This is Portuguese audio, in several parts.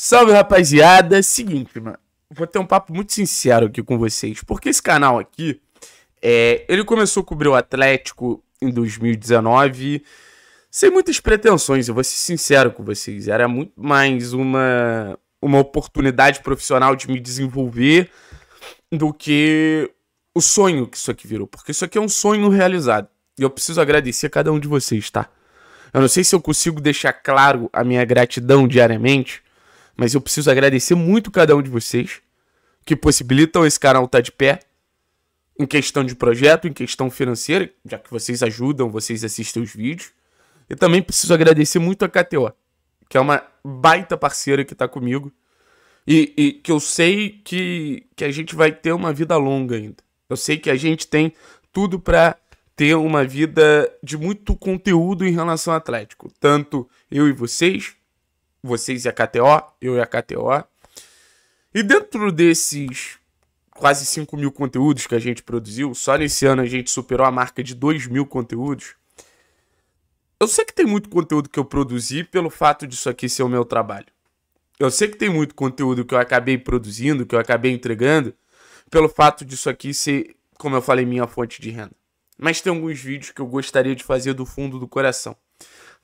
Salve rapaziada, seguinte, mano. Vou ter um papo muito sincero aqui com vocês, porque esse canal aqui, é, ele começou a cobrir o Atlético em 2019, sem muitas pretensões, eu vou ser sincero com vocês. Era muito mais uma, uma oportunidade profissional de me desenvolver do que o sonho que isso aqui virou, porque isso aqui é um sonho realizado. E eu preciso agradecer a cada um de vocês, tá? Eu não sei se eu consigo deixar claro a minha gratidão diariamente, mas eu preciso agradecer muito cada um de vocês que possibilitam esse canal estar de pé em questão de projeto, em questão financeira, já que vocês ajudam, vocês assistem os vídeos. E também preciso agradecer muito a KTO, que é uma baita parceira que está comigo e, e, que eu sei que, que a gente vai ter uma vida longa ainda. Eu sei que a gente tem tudo para ter uma vida de muito conteúdo em relação ao Atlético, tanto eu e vocês, vocês e a KTO, eu e a KTO. E dentro desses quase 5 mil conteúdos que a gente produziu, só nesse ano a gente superou a marca de 2 mil conteúdos. Eu sei que tem muito conteúdo que eu produzi pelo fato disso aqui ser o meu trabalho. Eu sei que tem muito conteúdo que eu acabei produzindo, que eu acabei entregando, pelo fato disso aqui ser, como eu falei, minha fonte de renda. Mas tem alguns vídeos que eu gostaria de fazer do fundo do coração.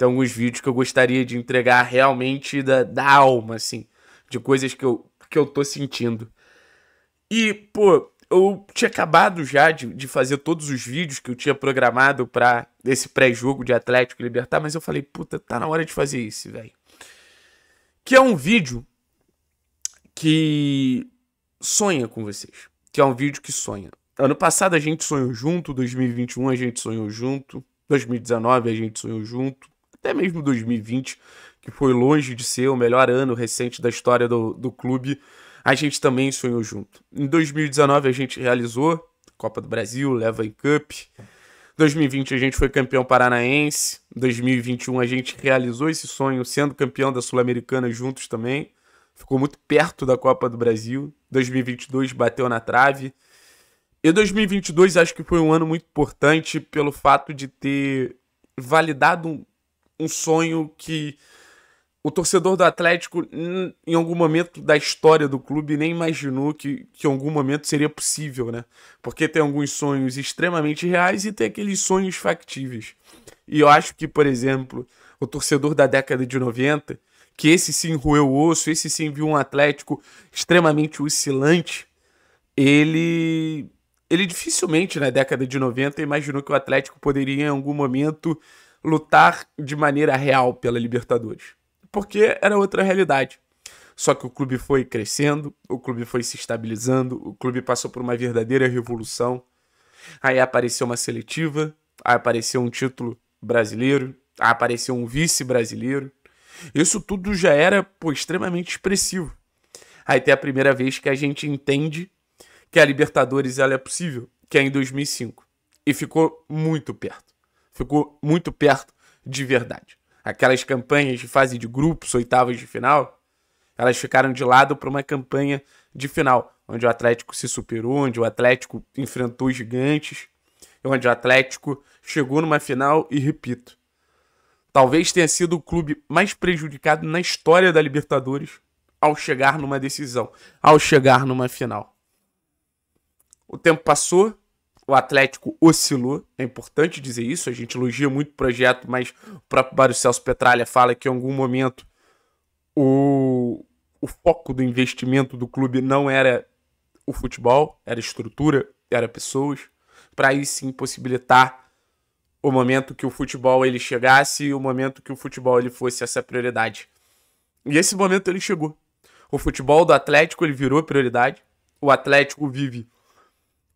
Tem alguns vídeos que eu gostaria de entregar realmente da, da alma, assim. De coisas que eu, que eu tô sentindo. E, pô, eu tinha acabado já de, de fazer todos os vídeos que eu tinha programado para esse pré-jogo de Atlético Libertar, mas eu falei, puta, tá na hora de fazer isso, velho. Que é um vídeo que sonha com vocês. Que é um vídeo que sonha. Ano passado a gente sonhou junto, 2021 a gente sonhou junto, 2019 a gente sonhou junto, até mesmo 2020, que foi longe de ser o melhor ano recente da história do, do clube, a gente também sonhou junto. Em 2019 a gente realizou Copa do Brasil, Leva em Cup. 2020 a gente foi campeão paranaense. 2021 a gente realizou esse sonho sendo campeão da Sul-Americana juntos também. Ficou muito perto da Copa do Brasil. 2022 bateu na trave. E 2022 acho que foi um ano muito importante pelo fato de ter validado um sonho que o torcedor do Atlético, em algum momento da história do clube, nem imaginou que, que em algum momento seria possível, né? Porque tem alguns sonhos extremamente reais e tem aqueles sonhos factíveis. E eu acho que, por exemplo, o torcedor da década de 90, que esse sim roeu o osso, esse sim viu um Atlético extremamente oscilante, ele. Ele dificilmente na década de 90 imaginou que o Atlético poderia em algum momento lutar de maneira real pela Libertadores, porque era outra realidade. Só que o clube foi crescendo, o clube foi se estabilizando, o clube passou por uma verdadeira revolução. Aí apareceu uma seletiva, aí apareceu um título brasileiro, aí apareceu um vice brasileiro. Isso tudo já era pô, extremamente expressivo. Aí tem a primeira vez que a gente entende que a Libertadores ela é possível, que é em 2005. E ficou muito perto ficou muito perto de verdade. Aquelas campanhas de fase de grupos, oitavas de final, elas ficaram de lado para uma campanha de final, onde o Atlético se superou, onde o Atlético enfrentou os gigantes, onde o Atlético chegou numa final e, repito, talvez tenha sido o clube mais prejudicado na história da Libertadores ao chegar numa decisão, ao chegar numa final. O tempo passou, o Atlético oscilou, é importante dizer isso, a gente elogia muito o projeto, mas o próprio Mário Celso Petralha fala que em algum momento o, o foco do investimento do clube não era o futebol, era estrutura, era pessoas, para aí sim possibilitar o momento que o futebol ele chegasse e o momento que o futebol ele fosse essa prioridade. E esse momento ele chegou. O futebol do Atlético ele virou prioridade. O Atlético vive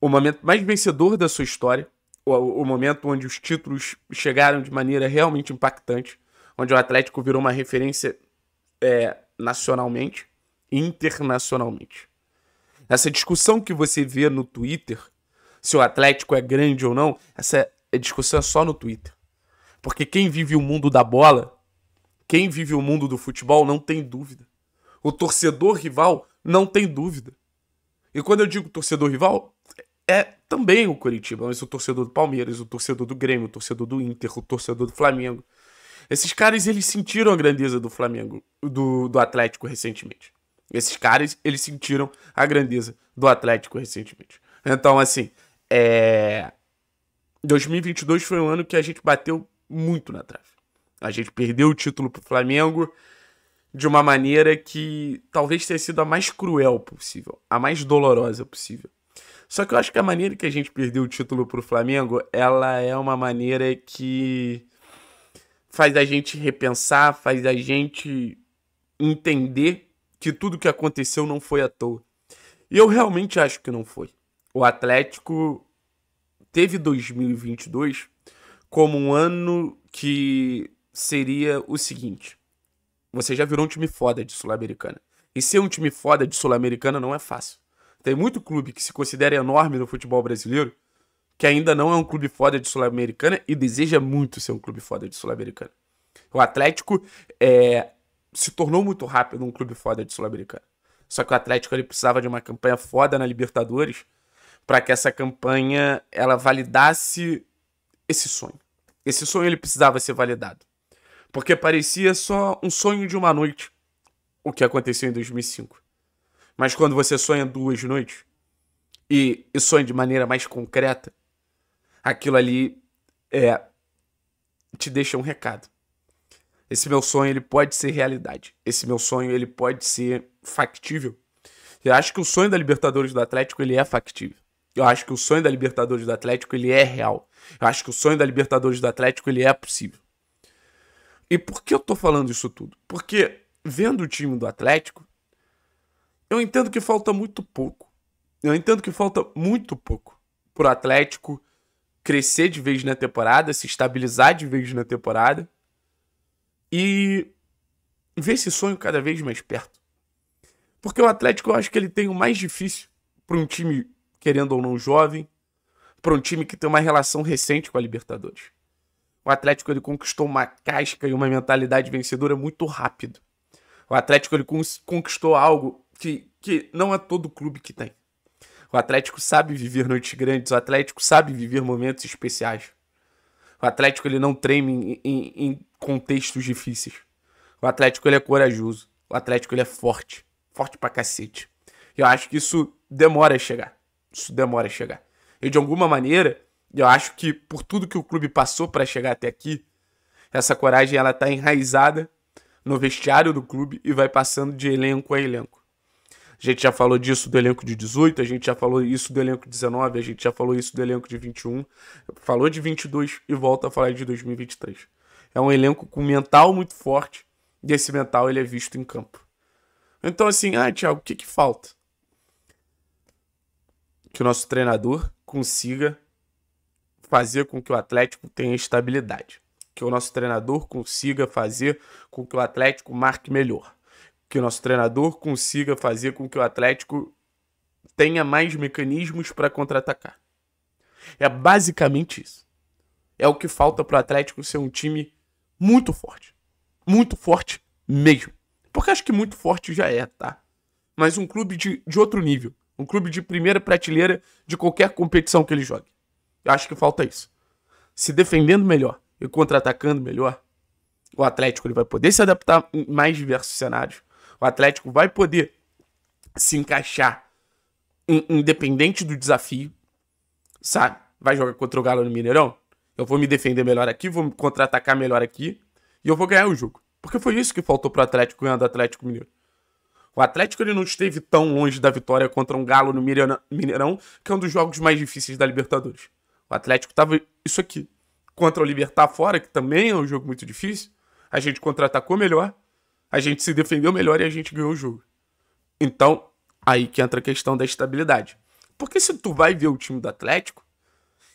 o momento mais vencedor da sua história, o, o momento onde os títulos chegaram de maneira realmente impactante, onde o Atlético virou uma referência é, nacionalmente e internacionalmente. Essa discussão que você vê no Twitter, se o Atlético é grande ou não, essa é discussão é só no Twitter. Porque quem vive o mundo da bola, quem vive o mundo do futebol, não tem dúvida. O torcedor rival não tem dúvida. E quando eu digo torcedor rival, é também o Curitiba, mas o torcedor do Palmeiras, o torcedor do Grêmio, o torcedor do Inter, o torcedor do Flamengo. Esses caras, eles sentiram a grandeza do Flamengo, do, do Atlético recentemente. Esses caras, eles sentiram a grandeza do Atlético recentemente. Então, assim, é... 2022 foi um ano que a gente bateu muito na trave. A gente perdeu o título pro Flamengo de uma maneira que talvez tenha sido a mais cruel possível, a mais dolorosa possível. Só que eu acho que a maneira que a gente perdeu o título pro Flamengo, ela é uma maneira que faz a gente repensar, faz a gente entender que tudo que aconteceu não foi à toa. E eu realmente acho que não foi. O Atlético teve 2022 como um ano que seria o seguinte: você já virou um time foda de Sul-Americana. E ser um time foda de Sul-Americana não é fácil. Tem muito clube que se considera enorme no futebol brasileiro, que ainda não é um clube foda de Sul-Americana e deseja muito ser um clube foda de Sul-Americana. O Atlético é, se tornou muito rápido um clube foda de Sul-Americana. Só que o Atlético ele precisava de uma campanha foda na Libertadores para que essa campanha ela validasse esse sonho. Esse sonho ele precisava ser validado. Porque parecia só um sonho de uma noite o que aconteceu em 2005. Mas quando você sonha duas noites e, e sonha de maneira mais concreta, aquilo ali é te deixa um recado. Esse meu sonho ele pode ser realidade. Esse meu sonho ele pode ser factível. Eu acho que o sonho da Libertadores do Atlético ele é factível. Eu acho que o sonho da Libertadores do Atlético ele é real. Eu acho que o sonho da Libertadores do Atlético ele é possível. E por que eu tô falando isso tudo? Porque vendo o time do Atlético, eu entendo que falta muito pouco. Eu entendo que falta muito pouco pro Atlético crescer de vez na temporada, se estabilizar de vez na temporada e ver esse sonho cada vez mais perto. Porque o Atlético eu acho que ele tem o mais difícil para um time, querendo ou não, jovem, para um time que tem uma relação recente com a Libertadores. O Atlético ele conquistou uma casca e uma mentalidade vencedora muito rápido. O Atlético ele conquistou algo que, que não é todo clube que tem. O Atlético sabe viver noites grandes, o Atlético sabe viver momentos especiais. O Atlético ele não treme em, em, em contextos difíceis. O Atlético ele é corajoso. O Atlético ele é forte. Forte pra cacete. Eu acho que isso demora a chegar. Isso demora a chegar. E de alguma maneira, eu acho que por tudo que o clube passou para chegar até aqui, essa coragem ela tá enraizada no vestiário do clube e vai passando de elenco a elenco. A gente já falou disso do elenco de 18, a gente já falou isso do elenco de 19, a gente já falou isso do elenco de 21, falou de 22 e volta a falar de 2023. É um elenco com mental muito forte e esse mental ele é visto em campo. Então assim, ah, Thiago, o que que falta? Que o nosso treinador consiga fazer com que o Atlético tenha estabilidade, que o nosso treinador consiga fazer com que o Atlético marque melhor que o nosso treinador consiga fazer com que o Atlético tenha mais mecanismos para contra-atacar. É basicamente isso. É o que falta para o Atlético ser um time muito forte. Muito forte mesmo. Porque acho que muito forte já é, tá? Mas um clube de, de outro nível. Um clube de primeira prateleira de qualquer competição que ele jogue. Eu acho que falta isso. Se defendendo melhor e contra-atacando melhor, o Atlético ele vai poder se adaptar em mais diversos cenários o Atlético vai poder se encaixar independente do desafio, sabe? Vai jogar contra o Galo no Mineirão? Eu vou me defender melhor aqui, vou me contra-atacar melhor aqui e eu vou ganhar o jogo. Porque foi isso que faltou pro Atlético ganhar do Atlético Mineiro. O Atlético ele não esteve tão longe da vitória contra um Galo no Mineirão, que é um dos jogos mais difíceis da Libertadores. O Atlético tava isso aqui. Contra o Libertar fora, que também é um jogo muito difícil, a gente contra-atacou melhor a gente se defendeu melhor e a gente ganhou o jogo. Então, aí que entra a questão da estabilidade. Porque se tu vai ver o time do Atlético,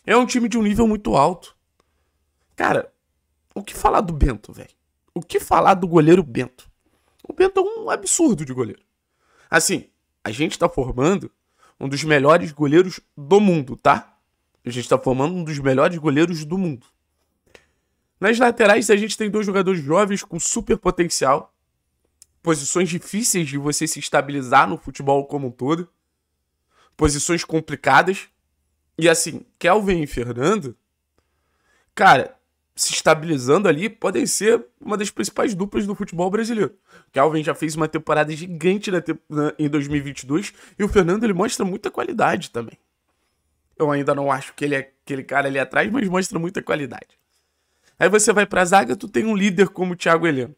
é um time de um nível muito alto. Cara, o que falar do Bento, velho? O que falar do goleiro Bento? O Bento é um absurdo de goleiro. Assim, a gente tá formando um dos melhores goleiros do mundo, tá? A gente tá formando um dos melhores goleiros do mundo. Nas laterais, a gente tem dois jogadores jovens com super potencial, posições difíceis de você se estabilizar no futebol como um todo, posições complicadas. E assim, Kelvin e Fernando, cara, se estabilizando ali, podem ser uma das principais duplas do futebol brasileiro. Kelvin já fez uma temporada gigante na, na, em 2022 e o Fernando ele mostra muita qualidade também. Eu ainda não acho que ele é aquele cara ali atrás, mas mostra muita qualidade. Aí você vai pra zaga, tu tem um líder como o Thiago Heleno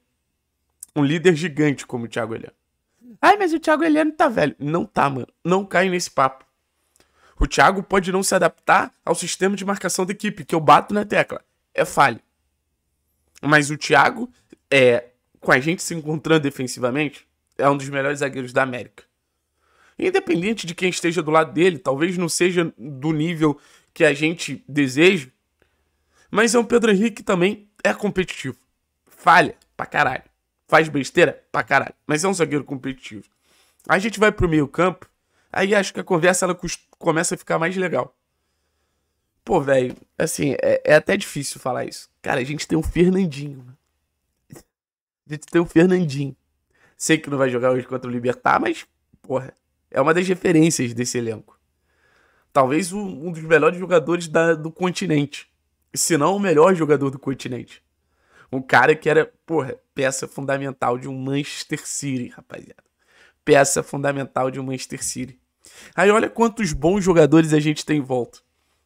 um líder gigante como o Thiago Heleno. Ai, mas o Thiago Heleno tá velho. Não tá, mano. Não cai nesse papo. O Thiago pode não se adaptar ao sistema de marcação da equipe, que eu bato na tecla. É falha. Mas o Thiago, é, com a gente se encontrando defensivamente, é um dos melhores zagueiros da América. Independente de quem esteja do lado dele, talvez não seja do nível que a gente deseja, mas é um Pedro Henrique que também é competitivo. Falha pra caralho faz besteira pra caralho, mas é um zagueiro competitivo. a gente vai pro meio-campo, aí acho que a conversa ela começa a ficar mais legal. Pô, velho, assim, é, é, até difícil falar isso. Cara, a gente tem um Fernandinho. A gente tem um Fernandinho. Sei que não vai jogar hoje contra o Libertar, mas, porra, é uma das referências desse elenco. Talvez um, um dos melhores jogadores da, do continente. Se não o melhor jogador do continente. Um cara que era, porra, peça fundamental de um Manchester City, rapaziada. Peça fundamental de um Manchester City. Aí olha quantos bons jogadores a gente tem em volta.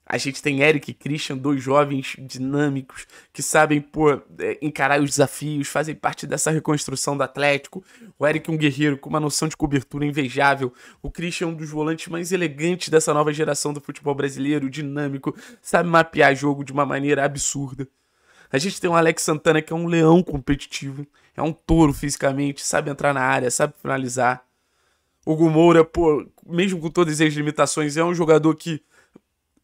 A gente tem Eric e Christian, dois jovens dinâmicos que sabem pô, é, encarar os desafios, fazem parte dessa reconstrução do Atlético. O Eric é um guerreiro com uma noção de cobertura invejável. O Christian é um dos volantes mais elegantes dessa nova geração do futebol brasileiro, dinâmico, sabe mapear jogo de uma maneira absurda. A gente tem o Alex Santana, que é um leão competitivo, é um touro fisicamente, sabe entrar na área, sabe finalizar. O Gumoura, pô, mesmo com todas as limitações, é um jogador que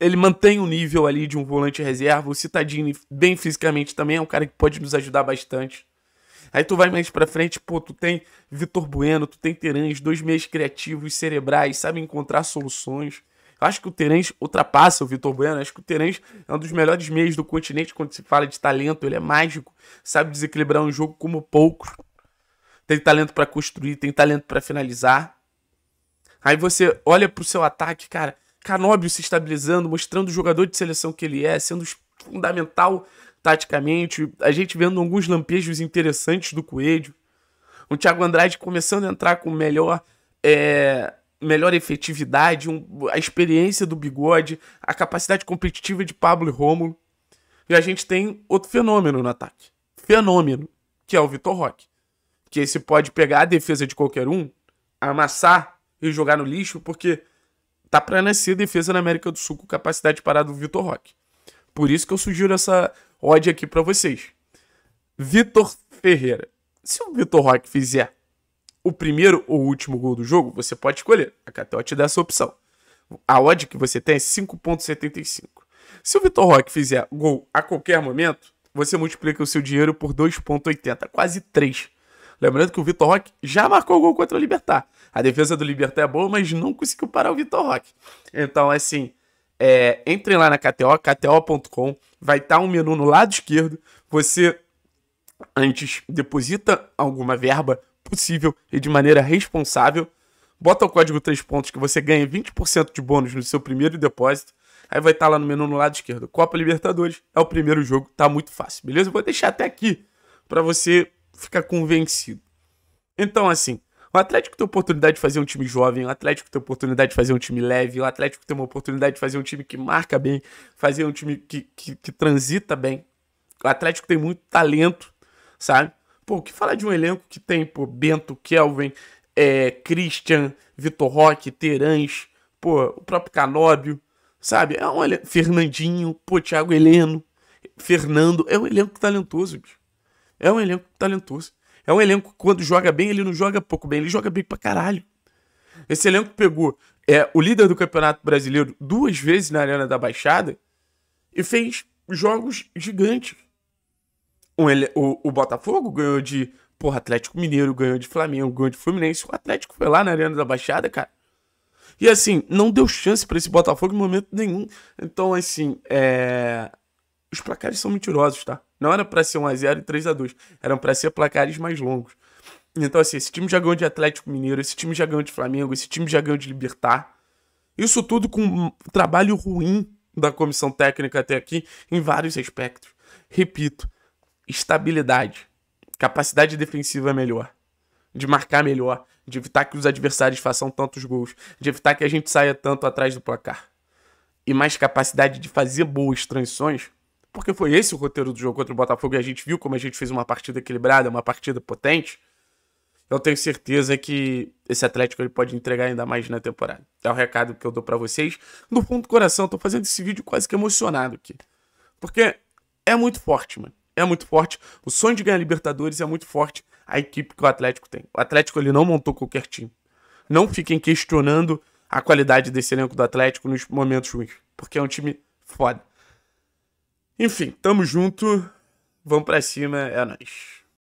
ele mantém o nível ali de um volante reserva. O Citadini, bem fisicamente, também é um cara que pode nos ajudar bastante. Aí tu vai mais pra frente, pô, tu tem Vitor Bueno, tu tem Terãs, dois meios criativos, cerebrais, sabe encontrar soluções. Eu acho que o Terence ultrapassa o Vitor Bueno. Eu acho que o Terence é um dos melhores meios do continente quando se fala de talento. Ele é mágico, sabe desequilibrar um jogo como poucos. Tem talento para construir, tem talento para finalizar. Aí você olha pro seu ataque, cara. Canóbio se estabilizando, mostrando o jogador de seleção que ele é, sendo fundamental taticamente. A gente vendo alguns lampejos interessantes do Coelho. O Thiago Andrade começando a entrar com melhor é, melhor efetividade, um, a experiência do Bigode, a capacidade competitiva de Pablo e Rômulo. E a gente tem outro fenômeno no ataque. Fenômeno, que é o Vitor Roque. Que esse pode pegar a defesa de qualquer um, amassar e jogar no lixo, porque tá para nascer defesa na América do Sul com capacidade de parada do Vitor Roque. Por isso que eu sugiro essa odd aqui para vocês. Vitor Ferreira. Se o Vitor Roque fizer o primeiro ou último gol do jogo, você pode escolher. A KTO te dá essa opção. A odd que você tem é 5.75. Se o Vitor Roque fizer gol a qualquer momento, você multiplica o seu dinheiro por 2.80, quase 3. Lembrando que o Vitor Roque já marcou gol contra o Libertar. A defesa do Libertar é boa, mas não conseguiu parar o Vitor Roque. Então, assim, é, entrem lá na KTO, kto.com, vai estar tá um menu no lado esquerdo. Você antes deposita alguma verba possível e de maneira responsável. Bota o código 3 pontos que você ganha 20% de bônus no seu primeiro depósito. Aí vai estar tá lá no menu no lado esquerdo. Copa Libertadores é o primeiro jogo, tá muito fácil, beleza? Eu vou deixar até aqui para você ficar convencido. Então, assim, o Atlético tem oportunidade de fazer um time jovem, o Atlético tem oportunidade de fazer um time leve, o Atlético tem uma oportunidade de fazer um time que marca bem, fazer um time que, que, que transita bem. O Atlético tem muito talento, sabe? Pô, o que falar de um elenco que tem, pô, Bento, Kelvin, é, Christian, Vitor Roque, Terãs, pô, o próprio Canóbio, sabe? É um elenco, Fernandinho, pô, Thiago Heleno, Fernando, é um elenco talentoso, bicho. É um elenco talentoso. É um elenco que quando joga bem, ele não joga pouco bem, ele joga bem pra caralho. Esse elenco pegou é, o líder do Campeonato Brasileiro duas vezes na Arena da Baixada e fez jogos gigantes o, o Botafogo ganhou de Porra, Atlético Mineiro ganhou de Flamengo, ganhou de Fluminense. O Atlético foi lá na Arena da Baixada, cara. E assim, não deu chance para esse Botafogo em momento nenhum. Então, assim, é... os placares são mentirosos, tá? Não era para ser 1x0 e 3x2. Eram para ser placares mais longos. Então, assim, esse time já ganhou de Atlético Mineiro, esse time já ganhou de Flamengo, esse time já ganhou de Libertar. Isso tudo com um trabalho ruim da comissão técnica até aqui, em vários aspectos. Repito, estabilidade, capacidade defensiva é melhor, de marcar melhor, de evitar que os adversários façam tantos gols, de evitar que a gente saia tanto atrás do placar. E mais capacidade de fazer boas transições, porque foi esse o roteiro do jogo contra o Botafogo e a gente viu como a gente fez uma partida equilibrada, uma partida potente. Eu tenho certeza que esse Atlético ele pode entregar ainda mais na temporada. É o recado que eu dou para vocês. No fundo do coração, tô fazendo esse vídeo quase que emocionado aqui. Porque é muito forte, mano é muito forte, o sonho de ganhar Libertadores é muito forte a equipe que o Atlético tem. O Atlético ele não montou qualquer time. Não fiquem questionando a qualidade desse elenco do Atlético nos momentos ruins, porque é um time foda. Enfim, tamo junto, vamos para cima, é nóis.